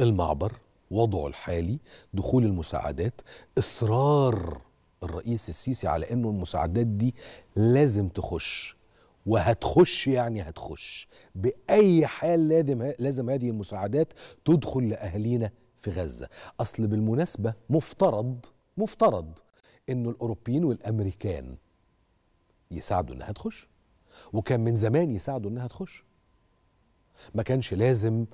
المعبر وضعه الحالي دخول المساعدات اصرار الرئيس السيسي على انه المساعدات دي لازم تخش وهتخش يعني هتخش باي حال لازم لازم هذه المساعدات تدخل لاهالينا في غزه اصل بالمناسبه مفترض مفترض انه الاوروبيين والامريكان يساعدوا انها تخش وكان من زمان يساعدوا انها تخش ما كانش لازم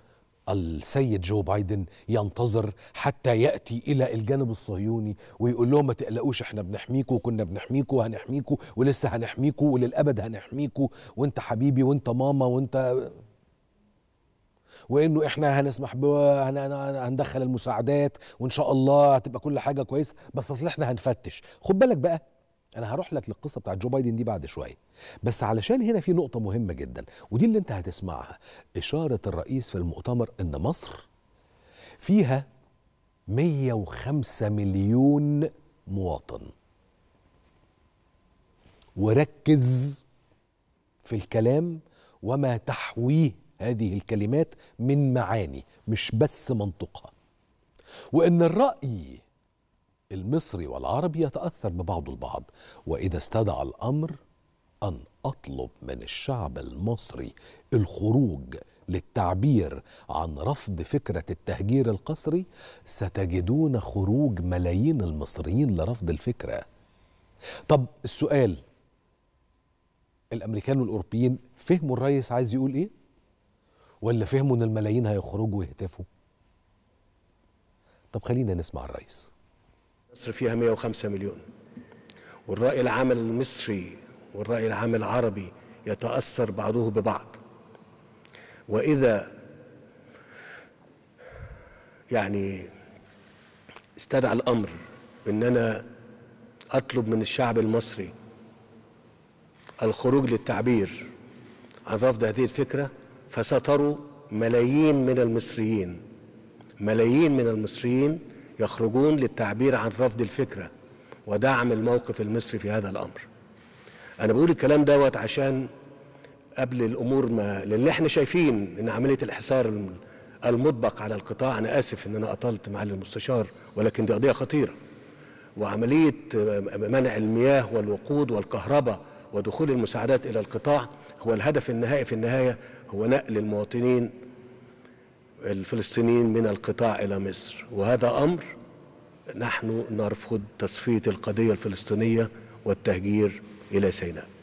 السيد جو بايدن ينتظر حتى ياتي الى الجانب الصهيوني ويقول لهم ما تقلقوش احنا بنحميكوا وكنا بنحميكوا وهنحميكوا ولسه هنحميكوا وللابد هنحميكوا وانت حبيبي وانت ماما وانت وانه احنا هنسمح ب هندخل المساعدات وان شاء الله هتبقى كل حاجه كويسه بس اصل احنا هنفتش خد بالك بقى انا هروح لك للقصه بتاعت جو بايدن دي بعد شويه بس علشان هنا في نقطه مهمه جدا ودي اللي انت هتسمعها اشاره الرئيس في المؤتمر ان مصر فيها 105 مليون مواطن وركز في الكلام وما تحويه هذه الكلمات من معاني مش بس منطقها وان الراي المصري والعربي يتأثر ببعضه البعض وإذا استدعى الأمر أن أطلب من الشعب المصري الخروج للتعبير عن رفض فكرة التهجير القسري ستجدون خروج ملايين المصريين لرفض الفكرة طب السؤال الأمريكان والأوروبيين فهموا الرئيس عايز يقول إيه؟ ولا فهموا إن الملايين هيخرجوا ويهتفوا؟ طب خلينا نسمع الرئيس مصر فيها 105 مليون والرأي العام المصري والرأي العام العربي يتأثر بعضه ببعض وإذا يعني استدعى الأمر إن أنا أطلب من الشعب المصري الخروج للتعبير عن رفض هذه الفكرة فستروا ملايين من المصريين ملايين من المصريين يخرجون للتعبير عن رفض الفكرة ودعم الموقف المصري في هذا الأمر أنا بقول الكلام دوت عشان قبل الأمور ما لأن احنا شايفين إن عملية الحصار المطبق على القطاع أنا آسف إن أنا أطلت معالي المستشار ولكن دي قضية خطيرة وعملية منع المياه والوقود والكهرباء ودخول المساعدات إلى القطاع هو الهدف النهائي في النهاية هو نقل المواطنين الفلسطينيين من القطاع إلى مصر وهذا أمر نحن نرفض تصفية القضية الفلسطينية والتهجير إلى سيناء